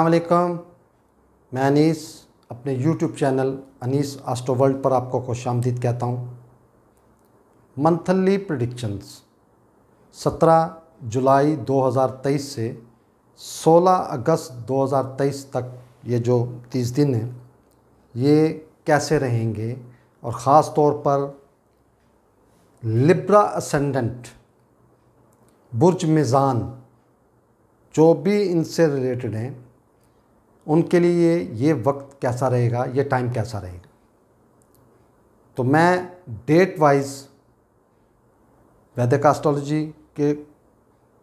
अलकम मैं अनीस अपने YouTube channel Anis astro world पर आपको खुश आमदीद कहता हूँ मंथली प्रडिक्शंस 17 जुलाई 2023 से 16 अगस्त 2023 तक ये जो 30 दिन हैं ये कैसे रहेंगे और ख़ास तौर पर लिब्रा असेंडेंट बुर्ज मिज़ान जो भी इनसे रिलेटेड हैं उनके लिए ये वक्त कैसा रहेगा ये टाइम कैसा रहेगा तो मैं डेट वाइज वैदिक एस्ट्रोलॉजी के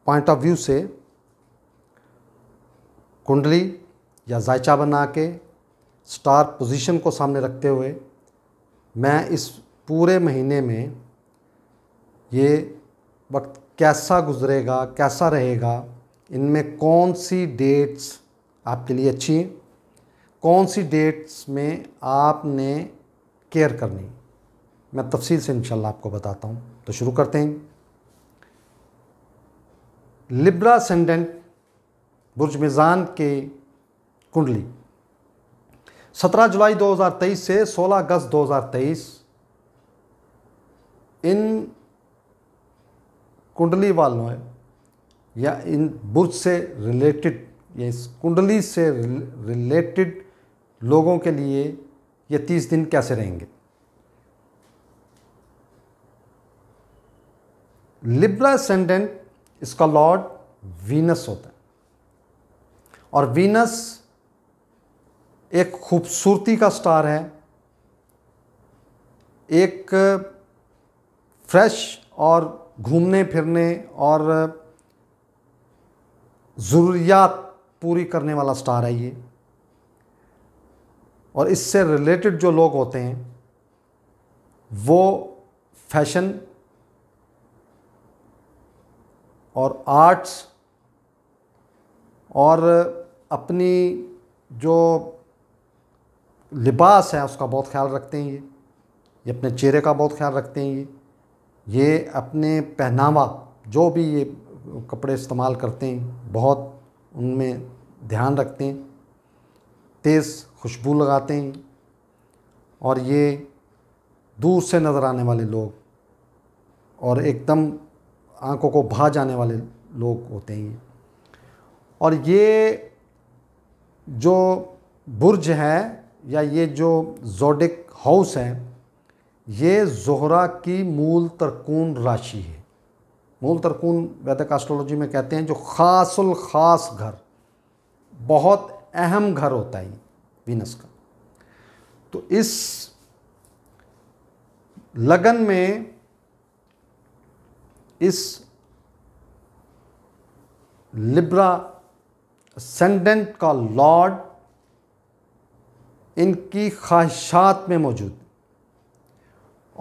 पॉइंट ऑफ व्यू से कुंडली या जायचा बना के स्टार पोजीशन को सामने रखते हुए मैं इस पूरे महीने में ये वक्त कैसा गुजरेगा कैसा रहेगा इनमें कौन सी डेट्स आपके लिए अच्छी है कौन सी डेट्स में आपने केयर करनी मैं तफसील से इनशाला आपको बताता हूँ तो शुरू करते हैं लिब्रा सेंडेंट बुर्ज मिज़ान के कुंडली 17 जुलाई 2023 से 16 अगस्त 2023 इन कुंडली वालों या इन बुर्ज से रिलेटेड या इस कुंडली से रिलेटेड लोगों के लिए ये तीस दिन कैसे रहेंगे लिब्रा सेंडेंट इसका लॉर्ड वीनस होता है और वीनस एक खूबसूरती का स्टार है एक फ्रेश और घूमने फिरने और ज़रूरियात पूरी करने वाला स्टार है ये और इससे रिलेटेड जो लोग होते हैं वो फैशन और आर्ट्स और अपनी जो लिबास है उसका बहुत ख्याल रखते हैं ये ये अपने चेहरे का बहुत ख्याल रखते हैं ये ये अपने पहनावा जो भी ये कपड़े इस्तेमाल करते हैं बहुत उनमें ध्यान रखते हैं तेज़ खुशबू लगाते हैं और ये दूर से नज़र आने वाले लोग और एकदम आंखों को भा जाने वाले लोग होते हैं और ये जो बुर्ज है या ये जो जोडिक हाउस है ये जोहरा की मूल तरकून राशि है मूल तरकून वैदिक एस्ट्रोलॉजी में कहते हैं जो ख़ासुल ख़ास घर बहुत अहम घर होता है वीनस का तो इस लगन में इस लिब्रा सेंडेंट का लॉर्ड इनकी ख्वाहिशात में मौजूद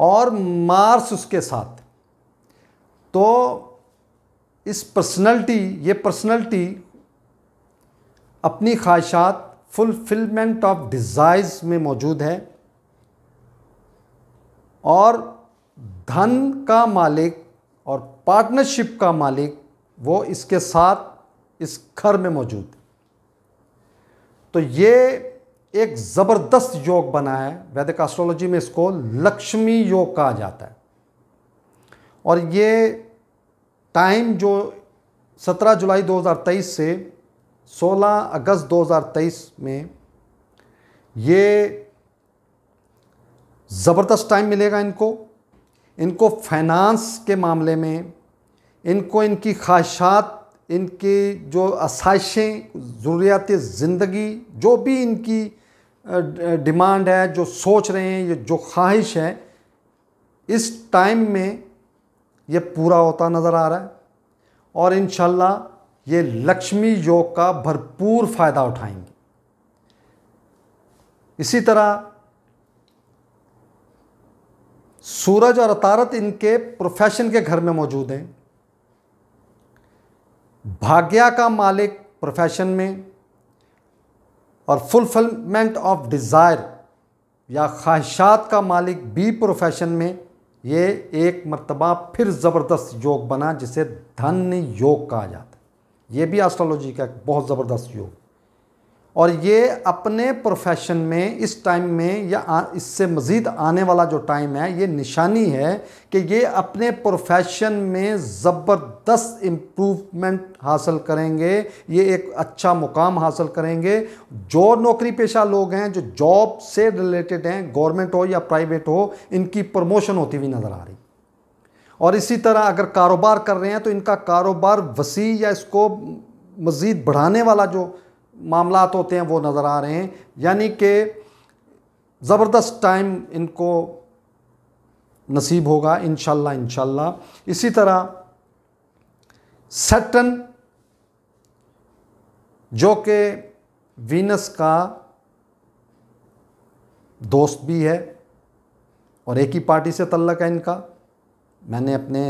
और मार्स उसके साथ तो इस पर्सनैलिटी ये पर्सनैलिटी अपनी ख्वाहिशात फुलफिलमेंट ऑफ डिज़ायर्स में मौजूद है और धन का मालिक और पार्टनरशिप का मालिक वो इसके साथ इस घर में मौजूद तो ये एक ज़बरदस्त योग बना है वैदिक एस्ट्रोलॉजी में इसको लक्ष्मी योग कहा जाता है और ये टाइम जो 17 जुलाई 2023 से 16 अगस्त 2023 में ये ज़बरदस्त टाइम मिलेगा इनको इनको फाइनेंस के मामले में इनको इनकी ख्वाहिशात इनकी जो आसाइशें ज़रूरियात ज़िंदगी जो भी इनकी डिमांड है जो सोच रहे हैं ये जो ख्वाहिश है इस टाइम में ये पूरा होता नज़र आ रहा है और इन ये लक्ष्मी योग का भरपूर फ़ायदा उठाएंगे इसी तरह सूरज और अतारत इनके प्रोफेशन के घर में मौजूद हैं भाग्या का मालिक प्रोफेशन में और फुलफिलमेंट ऑफ डिज़ायर या ख्वाहिशात का मालिक बी प्रोफेशन में ये एक मरतबा फिर ज़बरदस्त योग बना जिसे धन योग कहा जाता है ये भी एस्ट्रोलॉजी का एक बहुत ज़बरदस्त योग और ये अपने प्रोफेशन में इस टाइम में या इससे मज़ीद आने वाला जो टाइम है ये निशानी है कि ये अपने प्रोफेशन में ज़बरदस्त इम्प्रूवमेंट हासिल करेंगे ये एक अच्छा मुकाम हासिल करेंगे जो नौकरी पेशा लोग हैं जो जॉब से रिलेटेड हैं गवर्नमेंट हो या प्राइवेट हो इनकी प्रमोशन होती हुई नज़र आ रही और इसी तरह अगर कारोबार कर रहे हैं तो इनका कारोबार वसी या इसको मज़ीद बढ़ाने वाला जो मामला होते हैं वो नज़र आ रहे हैं यानी कि ज़बरदस्त टाइम इनको नसीब होगा इन शाला इसी तरह सेटन जो कि वीनस का दोस्त भी है और एक ही पार्टी से तल्लक है इनका मैंने अपने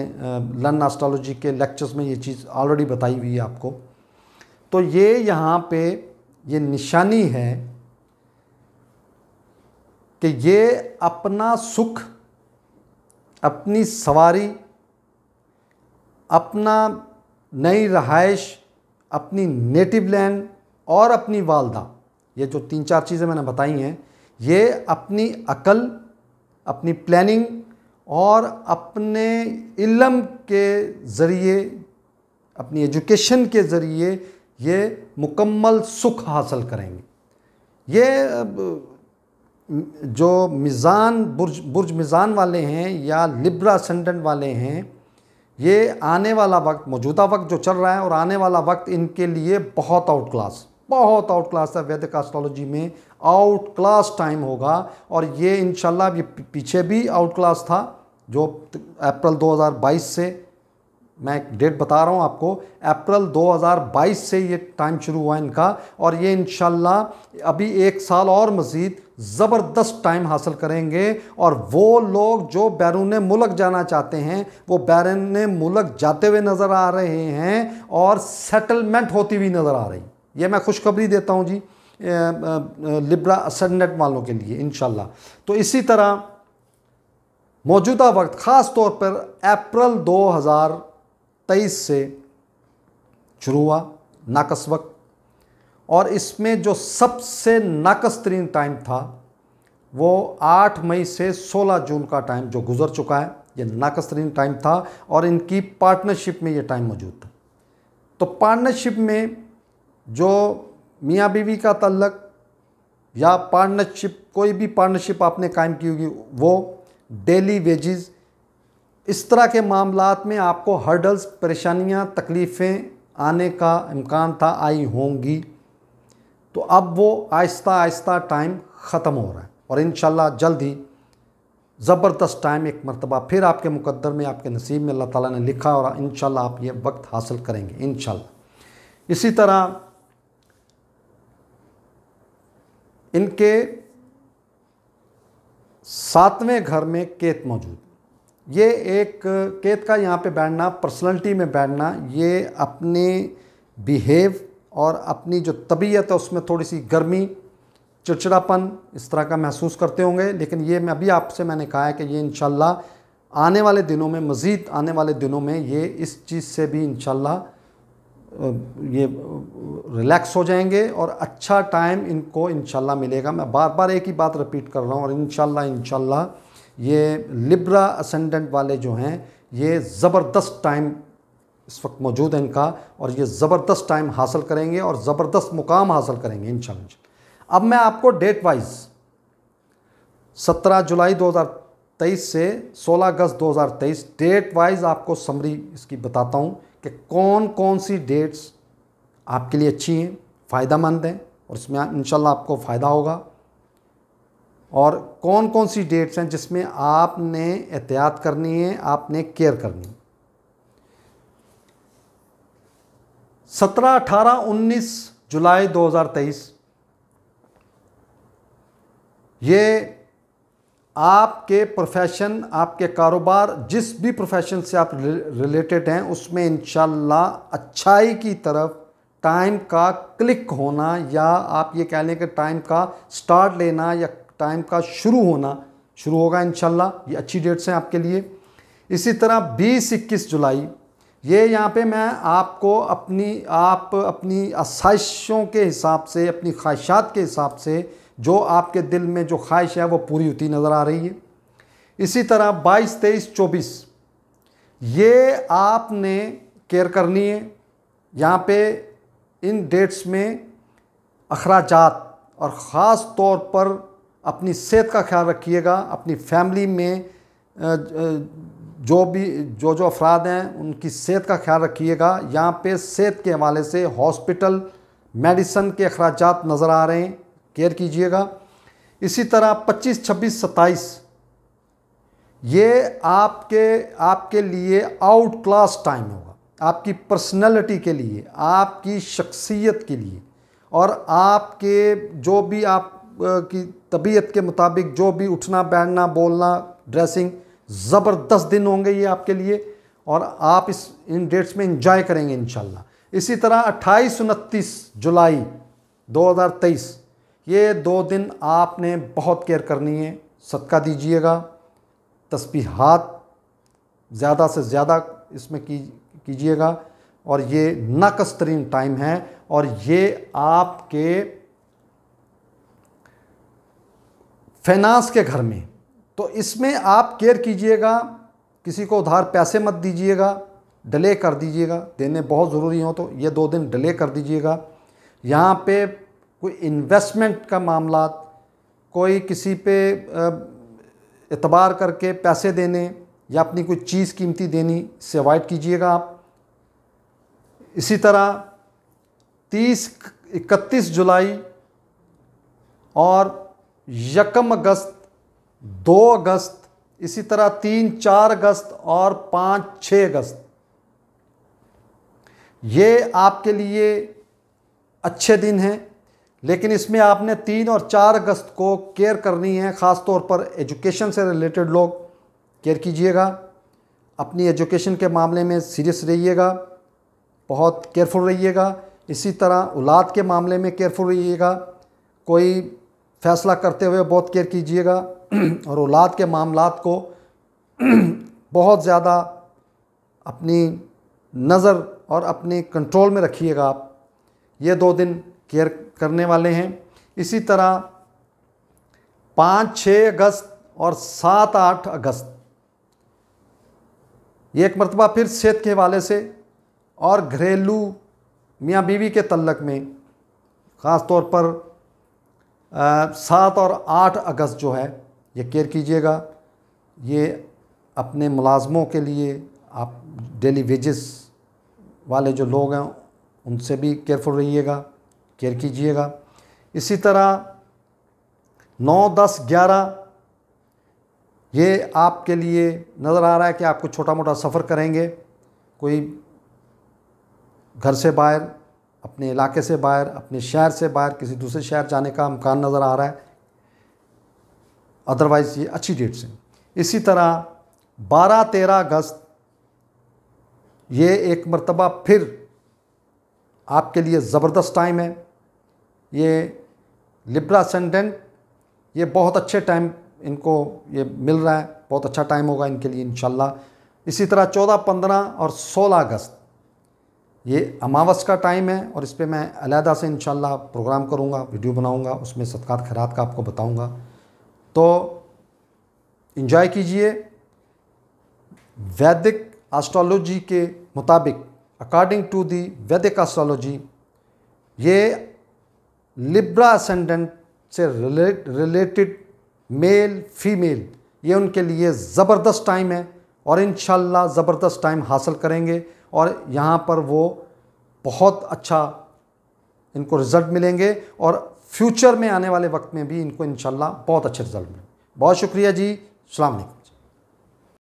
लर्न एस्ट्रोलॉजी के लेक्चर्स में ये चीज़ ऑलरेडी बताई हुई है आपको तो ये यहाँ पे ये निशानी है कि ये अपना सुख अपनी सवारी अपना नई रहाइश अपनी नेटिव लैंड और अपनी वालदा ये जो तीन चार चीज़ें मैंने बताई हैं ये अपनी अकल अपनी प्लानिंग और अपने इलम के ज़रिए अपनी एजुकेशन के ज़रिए ये मुकम्मल सुख हासिल करेंगे ये जो मिज़ान बुर्ज बुर्ज मिज़ान वाले हैं या लिब्रा सेंडेंट वाले हैं ये आने वाला वक्त मौजूदा वक्त जो चल रहा है और आने वाला वक्त इनके लिए बहुत आउट क्लास बहुत आउट क्लास है वैदिक एस्ट्रोलॉजी में आउट क्लास टाइम होगा और ये इन ये पीछे भी आउट क्लास था जो अप्रैल 2022 से मैं डेट बता रहा हूँ आपको अप्रैल 2022 से ये टाइम शुरू हुआ इनका और ये इन अभी एक साल और मज़ीद ज़बरदस्त टाइम हासिल करेंगे और वो लोग जो बैरून मुलक जाना चाहते हैं वो बैरून मुलक जाते हुए नज़र आ रहे हैं और सेटलमेंट होती हुई नज़र आ रही ये मैं खुशखबरी देता हूँ जी लिब्रा असनेट वालों के लिए इन तो इसी तरह मौजूदा वक्त ख़ास तौर पर अप्रैल दो तेईस से शुरू हुआ नाकस वक्त और इसमें जो सबसे नाकस तरीन टाइम था वो आठ मई से सोलह जून का टाइम जो गुजर चुका है ये नाकस तरीन टाइम था और इनकी पार्टनरशिप में ये टाइम मौजूद था तो पार्टनरशिप में जो मियाँ बीवी का तल्लक या पार्टनरशिप कोई भी पार्टनरशिप आपने कायम की होगी वो डेली वेजेस इस तरह के मामलों में आपको हर्डल्स परेशानियां तकलीफ़ें आने का इम्कान था आई होंगी तो अब वो आहिस्ता आहिस्ता टाइम ख़त्म हो रहा है और इन जल्द ही ज़बरदस्त टाइम एक मरतबा फिर आपके मुकद्दर में आपके नसीब में अल्लाह ताला ने लिखा और इन आप ये वक्त हासिल करेंगे इन इसी तरह इनके सातवें घर में केत मौजूद ये एक केत का यहाँ पे बैठना पर्सनालिटी में बैठना ये अपने बिहेव और अपनी जो तबीयत है उसमें थोड़ी सी गर्मी चिड़चिड़ापन इस तरह का महसूस करते होंगे लेकिन ये मैं अभी आपसे मैंने कहा है कि ये इन आने वाले दिनों में मज़ीद आने वाले दिनों में ये इस चीज़ से भी इन ये रिलैक्स हो जाएंगे और अच्छा टाइम इनको इन मिलेगा मैं बार बार एक ही बात रिपीट कर रहा हूँ और इन इन ये लिब्रा असेंडेंट वाले जो हैं ये ज़बरदस्त टाइम इस वक्त मौजूद है इनका और ये ज़बरदस्त टाइम हासिल करेंगे और ज़बरदस्त मुकाम हासिल करेंगे इन अब मैं आपको डेट वाइज 17 जुलाई 2023 से 16 अगस्त 2023 डेट वाइज आपको समरी इसकी बताता हूँ कि कौन कौन सी डेट्स आपके लिए अच्छी हैं फ़ायदा मंद हैं और इसमें इन आपको फ़ायदा होगा और कौन कौन सी डेट्स हैं जिसमें आपने एहतियात करनी है आपने केयर करनी है सत्रह अठारह उन्नीस जुलाई दो हजार तेईस ये आपके प्रोफेशन आपके कारोबार जिस भी प्रोफेशन से आप रिलेटेड हैं उसमें इन अच्छाई की तरफ टाइम का क्लिक होना या आप ये कह लें कि टाइम का स्टार्ट लेना या टाइम का शुरू होना शुरू होगा इन ये अच्छी डेट्स हैं आपके लिए इसी तरह बीस इक्कीस जुलाई ये यहाँ पे मैं आपको अपनी आप अपनी आसाइशों के हिसाब से अपनी ख्वाहिशात के हिसाब से जो आपके दिल में जो ख्वाहिश है वो पूरी होती नज़र आ रही है इसी तरह 22, 23, 24 ये आपने केयर करनी है यहाँ पे इन डेट्स में अखराजात और ख़ास तौर पर अपनी सेहत का ख्याल रखिएगा अपनी फैमिली में जो भी जो जो अफराद हैं उनकी सेहत का ख्याल रखिएगा यहाँ पे सेहत के हवाले से हॉस्पिटल मेडिसन के अखराज नज़र आ रहे हैं केयर कीजिएगा इसी तरह 25, 26, 27 ये आपके आपके लिए आउट क्लास टाइम होगा आपकी पर्सनैलिटी के लिए आपकी शख्सियत के लिए और आपके जो भी आप की तबीयत के मुताबिक जो भी उठना बैठना बोलना ड्रेसिंग ज़बरदस्त दिन होंगे ये आपके लिए और आप इस इन डेट्स में इंजॉय करेंगे इन इसी तरह अट्ठाईस उनतीस जुलाई 2023 ये दो दिन आपने बहुत केयर करनी है सदका दीजिएगा तस्बीहात ज़्यादा से ज़्यादा इसमें की कीजिएगा और ये नाकस तरीन टाइम है और ये आपके फाइनेंस के घर में तो इसमें आप केयर कीजिएगा किसी को उधार पैसे मत दीजिएगा डिले कर दीजिएगा देने बहुत ज़रूरी हो तो ये दो दिन डिले कर दीजिएगा यहाँ पे कोई इन्वेस्टमेंट का मामला कोई किसी पे एतबार करके पैसे देने या अपनी कोई चीज़ कीमती देनी से अवॉइड कीजिएगा आप इसी तरह तीस इकतीस जुलाई और यकम अगस्त दो अगस्त इसी तरह तीन चार अगस्त और पाँच छः अगस्त ये आपके लिए अच्छे दिन हैं लेकिन इसमें आपने तीन और चार अगस्त को केयर करनी है ख़ास तौर पर एजुकेशन से रिलेटेड लोग केयर कीजिएगा अपनी एजुकेशन के मामले में सीरियस रहिएगा बहुत केयरफुल रहिएगा इसी तरह औलाद के मामले में केयरफुल रहिएगा कोई फैसला करते हुए बहुत केयर कीजिएगा और औलाद के मामलात को बहुत ज़्यादा अपनी नज़र और अपने कंट्रोल में रखिएगा आप ये दो दिन केयर करने वाले हैं इसी तरह पाँच छः अगस्त और सात आठ अगस्त ये एक मरतबा फिर सेहत के हवाले से और घरेलू मियाँ बीवी के तल्लक में ख़ास तौर पर सात और आठ अगस्त जो है ये केयर कीजिएगा ये अपने मुलाजमों के लिए आप डेली वेजेस वाले जो लोग हैं उनसे भी केयरफुल रहिएगा केयर कीजिएगा इसी तरह नौ दस ग्यारह ये आपके लिए नज़र आ रहा है कि आप कुछ छोटा मोटा सफ़र करेंगे कोई घर से बाहर अपने इलाके से बाहर अपने शहर से बाहर किसी दूसरे शहर जाने का अमकान नज़र आ रहा है अदरवाइज़ ये अच्छी डेट्स हैं इसी तरह 12-13 अगस्त ये एक मरतबा फिर आपके लिए ज़बरदस्त टाइम है ये लिब्रा सेंडेंट ये बहुत अच्छे टाइम इनको ये मिल रहा है बहुत अच्छा टाइम होगा इनके लिए इन इसी तरह चौदह पंद्रह और सोलह अगस्त ये अमावस का टाइम है और इस पर मैं अलहदा से इन प्रोग्राम करूँगा वीडियो बनाऊँगा उसमें सदक़ात खैरात का आपको बताऊँगा तो इन्जॉय कीजिए वैदिक एस्ट्रोलॉजी के मुताबिक according to the vedic astrology ये लिब्रा असेंडेंट से रिलेटेड मेल फीमेल ये उनके लिए ज़बरदस्त टाइम है और इन ज़बरदस्त टाइम हासिल करेंगे और यहाँ पर वो बहुत अच्छा इनको रिज़ल्ट मिलेंगे और फ्यूचर में आने वाले वक्त में भी इनको इन बहुत अच्छे रिज़ल्ट मिलेंगे बहुत शुक्रिया जी अलैक्म